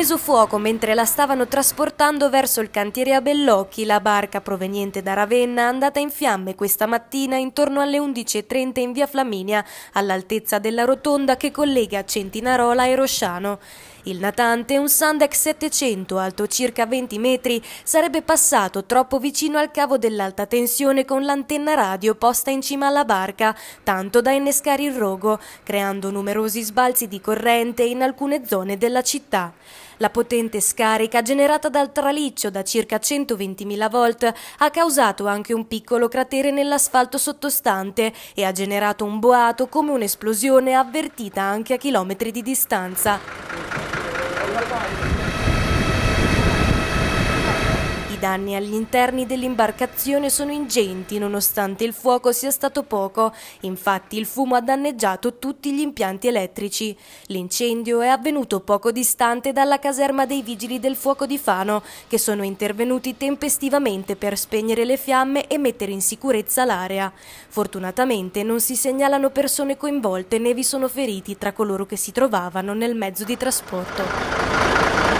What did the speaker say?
preso fuoco mentre la stavano trasportando verso il cantiere a Bellocchi, la barca proveniente da Ravenna andata in fiamme questa mattina intorno alle 11.30 in via Flaminia, all'altezza della rotonda che collega Centinarola e Rosciano. Il natante, un Sandex 700 alto circa 20 metri, sarebbe passato troppo vicino al cavo dell'alta tensione con l'antenna radio posta in cima alla barca, tanto da innescare il rogo, creando numerosi sbalzi di corrente in alcune zone della città. La potente scarica generata dal traliccio da circa 120.000 volt ha causato anche un piccolo cratere nell'asfalto sottostante e ha generato un boato come un'esplosione avvertita anche a chilometri di distanza danni agli interni dell'imbarcazione sono ingenti nonostante il fuoco sia stato poco, infatti il fumo ha danneggiato tutti gli impianti elettrici. L'incendio è avvenuto poco distante dalla caserma dei vigili del fuoco di Fano, che sono intervenuti tempestivamente per spegnere le fiamme e mettere in sicurezza l'area. Fortunatamente non si segnalano persone coinvolte né vi sono feriti tra coloro che si trovavano nel mezzo di trasporto.